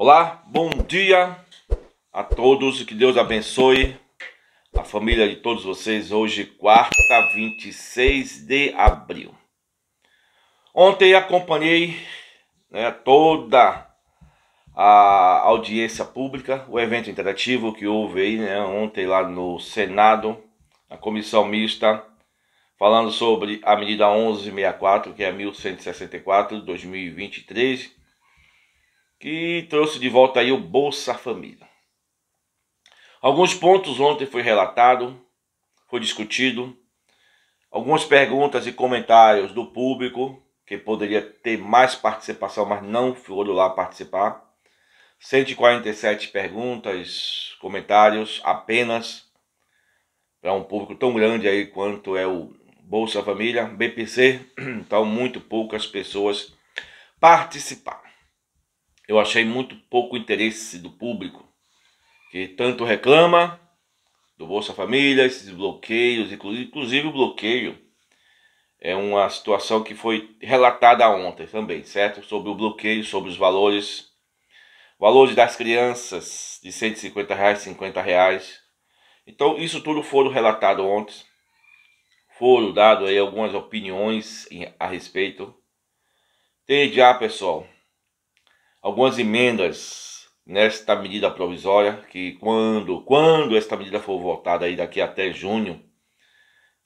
Olá, bom dia a todos, que Deus abençoe a família de todos vocês hoje, quarta, 26 de abril. Ontem acompanhei né, toda a audiência pública, o evento interativo que houve aí, né, ontem lá no Senado, na comissão mista, falando sobre a medida 1164, que é 1164 de 2023, que trouxe de volta aí o Bolsa Família. Alguns pontos ontem foi relatado, foi discutido, algumas perguntas e comentários do público, que poderia ter mais participação, mas não foram lá participar. 147 perguntas, comentários apenas para um público tão grande aí quanto é o Bolsa Família, BPC, então muito poucas pessoas participaram eu achei muito pouco interesse do público, que tanto reclama do Bolsa Família, esses bloqueios, inclusive o bloqueio é uma situação que foi relatada ontem também, certo? Sobre o bloqueio, sobre os valores, valores das crianças de 150 reais, 50 reais. Então isso tudo foram relatado ontem, foram dado aí algumas opiniões a respeito. Entende, ah, pessoal? algumas emendas nesta medida provisória, que quando, quando esta medida for votada aí daqui até junho,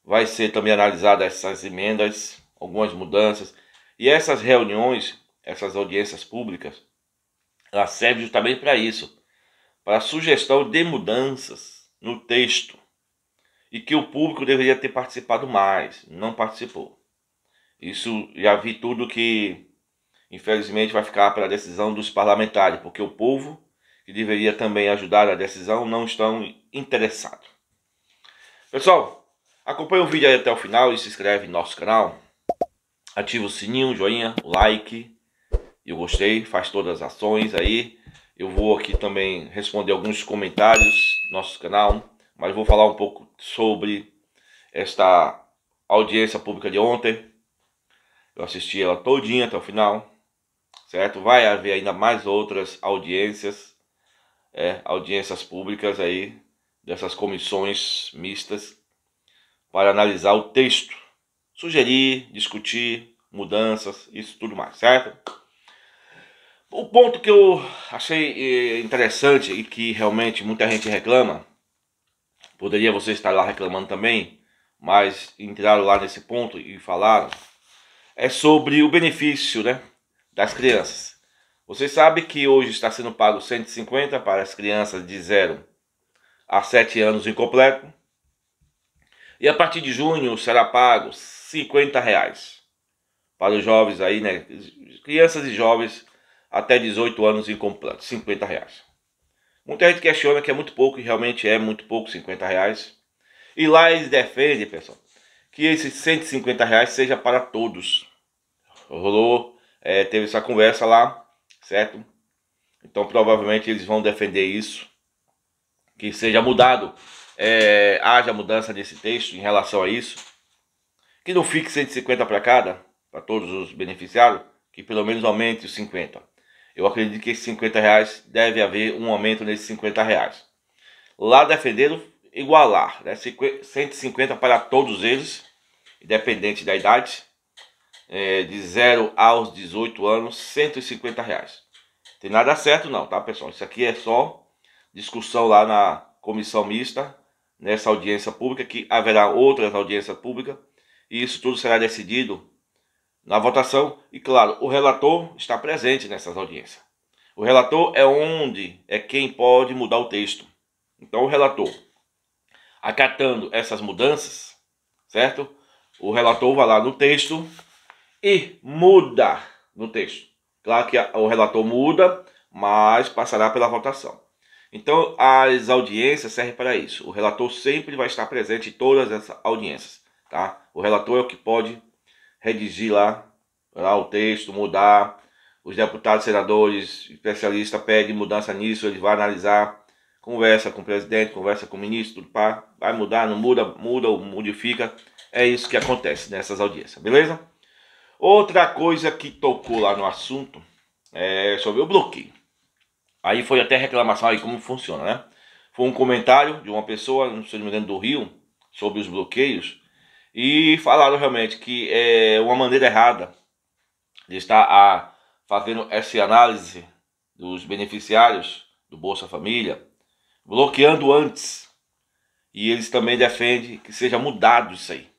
vai ser também analisada essas emendas, algumas mudanças. E essas reuniões, essas audiências públicas, elas serve justamente para isso, para sugestão de mudanças no texto e que o público deveria ter participado mais, não participou. Isso já vi tudo que infelizmente vai ficar para a decisão dos parlamentares, porque o povo, que deveria também ajudar a decisão, não estão interessados. Pessoal, acompanha o vídeo aí até o final e se inscreve no nosso canal. Ativa o sininho, o joinha, o like e o gostei, faz todas as ações aí. Eu vou aqui também responder alguns comentários do nosso canal, mas vou falar um pouco sobre esta audiência pública de ontem. Eu assisti ela todinha até o final certo? Vai haver ainda mais outras audiências, é, audiências públicas aí, dessas comissões mistas, para analisar o texto, sugerir, discutir mudanças, isso tudo mais, certo? O ponto que eu achei eh, interessante e que realmente muita gente reclama, poderia você estar lá reclamando também, mas entraram lá nesse ponto e falaram, é sobre o benefício, né? das crianças. Você sabe que hoje está sendo pago 150 para as crianças de 0 a 7 anos incompleto. E a partir de junho será pago 50 reais para os jovens aí, né? Crianças e jovens até 18 anos incompleto 50 reais. Muita gente questiona que é muito pouco e realmente é muito pouco, 50 reais. E lá eles defendem, pessoal, que esses 150 reais seja para todos. Rolou é, teve essa conversa lá, certo? Então provavelmente eles vão defender isso, que seja mudado, é, haja mudança nesse texto em relação a isso, que não fique 150 para cada, para todos os beneficiários, que pelo menos aumente os 50. Eu acredito que esses 50 reais deve haver um aumento nesses 50 reais. Lá defenderam igualar, né? 150 para todos eles, independente da idade é, de 0 aos 18 anos, 150 reais. Tem nada certo não, tá pessoal? Isso aqui é só discussão lá na comissão mista, nessa audiência pública, que haverá outras audiências públicas, e isso tudo será decidido na votação, e claro, o relator está presente nessas audiências. O relator é onde é quem pode mudar o texto. Então o relator, acatando essas mudanças, certo? O relator vai lá no texto e muda no texto. Claro que o relator muda, mas passará pela votação. Então, as audiências servem para isso. O relator sempre vai estar presente em todas essas audiências, tá? O relator é o que pode redigir lá, lá o texto, mudar. Os deputados, senadores, especialista pede mudança nisso, ele vai analisar, conversa com o presidente, conversa com o ministro, pá, vai mudar, não muda, muda ou modifica. É isso que acontece nessas audiências, beleza? Outra coisa que tocou lá no assunto é sobre o bloqueio. Aí foi até reclamação aí como funciona, né? Foi um comentário de uma pessoa, não sei se me lembro, do Rio, sobre os bloqueios. E falaram realmente que é uma maneira errada de estar a, ah, fazendo essa análise dos beneficiários do Bolsa Família, bloqueando antes. E eles também defendem que seja mudado isso aí,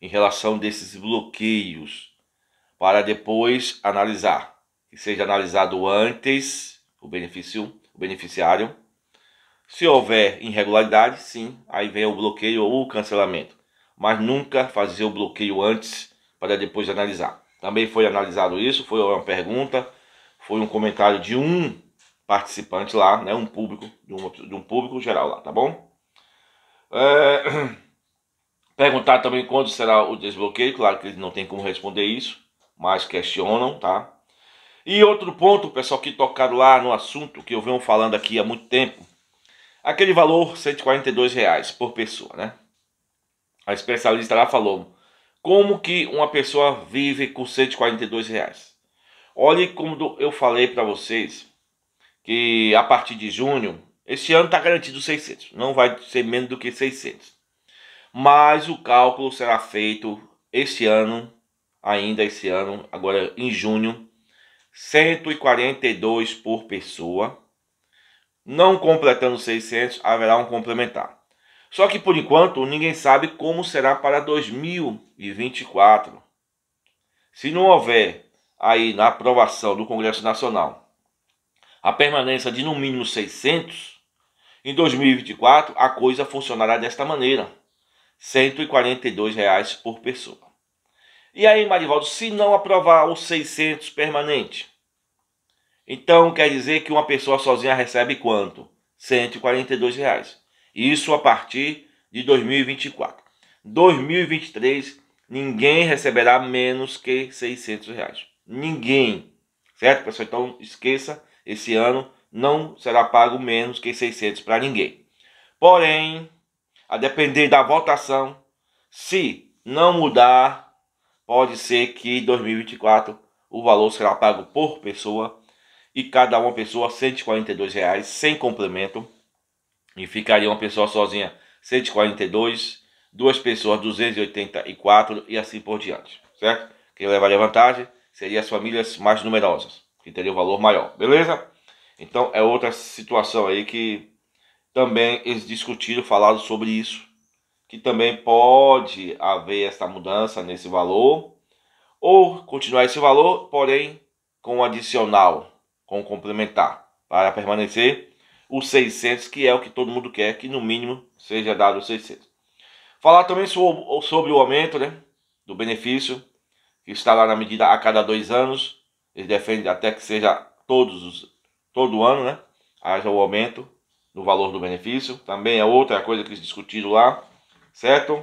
em relação desses bloqueios para depois analisar. Que seja analisado antes o benefício, o beneficiário. Se houver irregularidade, sim, aí vem o bloqueio ou o cancelamento. Mas nunca fazer o bloqueio antes para depois analisar. Também foi analisado isso, foi uma pergunta, foi um comentário de um participante lá, né, um público, de um, de um público geral lá, tá bom? É... Perguntar também quando será o desbloqueio, claro que ele não tem como responder isso mas questionam, tá? E outro ponto, pessoal, que tocaram lá no assunto que eu venho falando aqui há muito tempo, aquele valor 142 reais por pessoa, né? A especialista lá falou como que uma pessoa vive com 142 reais. Olhe como eu falei para vocês que a partir de junho, esse ano está garantido 600, não vai ser menos do que 600. Mas o cálculo será feito este ano ainda esse ano, agora em junho, 142 por pessoa. Não completando 600, haverá um complementar. Só que por enquanto ninguém sabe como será para 2024. Se não houver aí na aprovação do Congresso Nacional a permanência de no mínimo 600, em 2024 a coisa funcionará desta maneira: R$ 142 reais por pessoa. E aí, Marivaldo, se não aprovar os 600 permanente? Então quer dizer que uma pessoa sozinha recebe quanto? R$ 142. Reais. Isso a partir de 2024. 2023 ninguém receberá menos que R$ 600. Reais. Ninguém. Certo, pessoal? Então esqueça, esse ano não será pago menos que R$ 600 para ninguém. Porém, a depender da votação, se não mudar pode ser que em 2024 o valor será pago por pessoa e cada uma pessoa R$ 142 reais, sem complemento e ficaria uma pessoa sozinha 142, duas pessoas 284 e assim por diante, certo? Quem levaria vantagem seria as famílias mais numerosas, que teria o um valor maior, beleza? Então é outra situação aí que também eles é discutiram, falaram sobre isso que também pode haver esta mudança nesse valor, ou continuar esse valor, porém com um adicional, com um complementar, para permanecer os 600, que é o que todo mundo quer, que no mínimo seja dado os 600. Falar também sobre o aumento né, do benefício, que está lá na medida a cada dois anos, eles defendem até que seja todos os, todo ano, né, haja o aumento no valor do benefício, também é outra coisa que eles discutiram lá certo?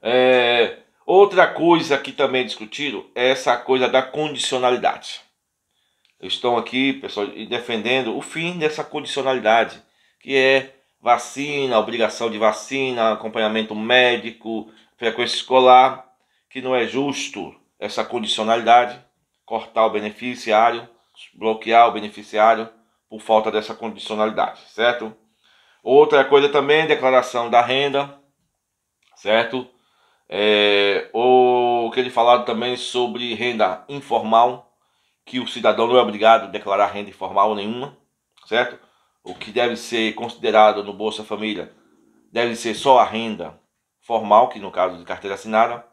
É, outra coisa que também é discutiram é essa coisa da condicionalidade. estão aqui, pessoal, defendendo o fim dessa condicionalidade, que é vacina, obrigação de vacina, acompanhamento médico, frequência escolar, que não é justo essa condicionalidade, cortar o beneficiário, bloquear o beneficiário por falta dessa condicionalidade, certo? Outra coisa também, declaração da renda, certo? É, o que ele falado também sobre renda informal, que o cidadão não é obrigado a declarar renda informal nenhuma, certo? O que deve ser considerado no Bolsa Família deve ser só a renda formal, que no caso de carteira assinada.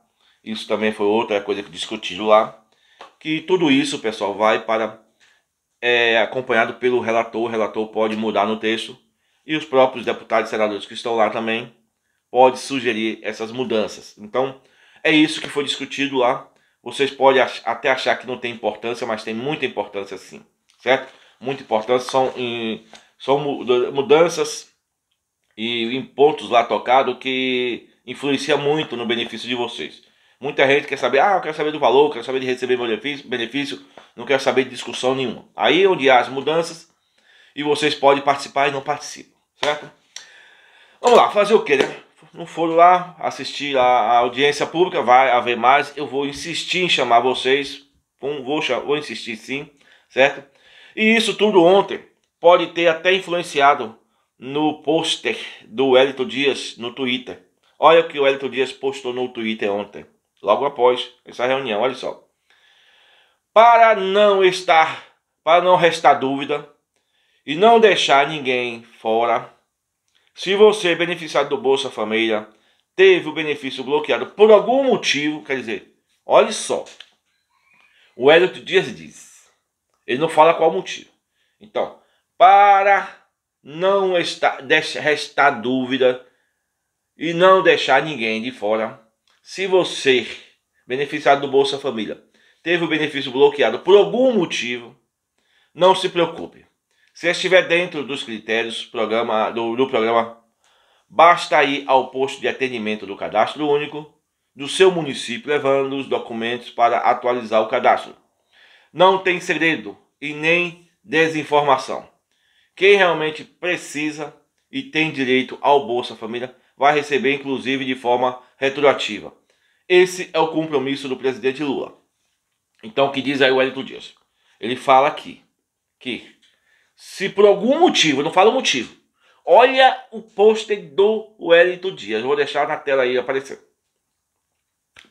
Isso também foi outra coisa que discutiram lá. Que tudo isso, pessoal, vai para é, acompanhado pelo relator. O relator pode mudar no texto e os próprios deputados e senadores que estão lá também pode sugerir essas mudanças. Então, é isso que foi discutido lá. Vocês podem até achar que não tem importância, mas tem muita importância sim, certo? Muita importância são, em, são mudanças e em pontos lá tocados que influencia muito no benefício de vocês. Muita gente quer saber, ah, eu quero saber do valor, quero saber de receber benefício, benefício, não quero saber de discussão nenhuma. Aí é onde há as mudanças e vocês podem participar e não participam certo? Vamos lá, fazer o que, né? Não foram lá assistir a, audiência pública, vai haver mais. Eu vou insistir em chamar vocês, vou, vou insistir sim, certo? E isso tudo ontem pode ter até influenciado no pôster do Wellington Dias no Twitter. Olha o que o Wellington Dias postou no Twitter ontem, logo após essa reunião, olha só. Para não estar, para não restar dúvida, e não deixar ninguém fora. Se você, beneficiado do Bolsa Família, teve o benefício bloqueado por algum motivo, quer dizer, olhe só. O Hélio Dias diz, ele não fala qual motivo. Então, para não estar, restar dúvida e não deixar ninguém de fora, se você, beneficiado do Bolsa Família, teve o benefício bloqueado por algum motivo, não se preocupe. Se estiver dentro dos critérios programa, do, do programa, basta ir ao posto de atendimento do cadastro único do seu município levando os documentos para atualizar o cadastro. Não tem segredo e nem desinformação. Quem realmente precisa e tem direito ao Bolsa Família vai receber, inclusive, de forma retroativa. Esse é o compromisso do presidente Lula. Então, o que diz aí o Wellington Dias? Ele fala aqui que se por algum motivo, não fala o motivo, olha o pôster do Wellington Dias. Vou deixar na tela aí aparecer.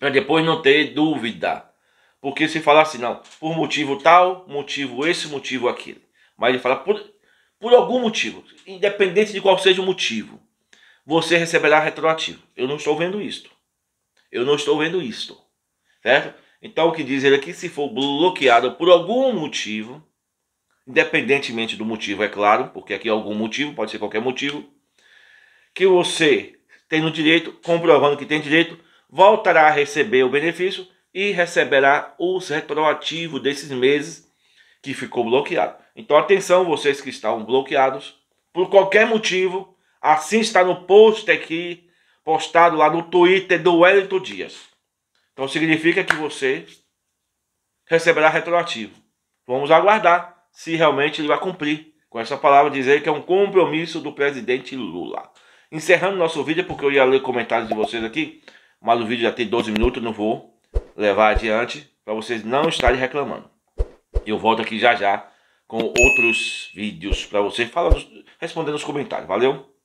Para depois não ter dúvida. Porque se falar assim, não, por motivo tal, motivo esse, motivo aquele. Mas ele fala por, por algum motivo, independente de qual seja o motivo, você receberá retroativo. Eu não estou vendo isto. Eu não estou vendo isto. Certo? Então o que diz ele aqui, é se for bloqueado por algum motivo, independentemente do motivo, é claro, porque aqui é algum motivo, pode ser qualquer motivo, que você tem no direito, comprovando que tem direito, voltará a receber o benefício e receberá os retroativos desses meses que ficou bloqueado. Então atenção vocês que estão bloqueados por qualquer motivo, assim está no post aqui, postado lá no Twitter do Wellington Dias. Então significa que você receberá retroativo. Vamos aguardar se realmente ele vai cumprir com essa palavra, dizer que é um compromisso do presidente Lula. Encerrando nosso vídeo, porque eu ia ler comentários de vocês aqui, mas o vídeo já tem 12 minutos, não vou levar adiante para vocês não estarem reclamando. Eu volto aqui já já com outros vídeos para vocês respondendo os comentários. Valeu!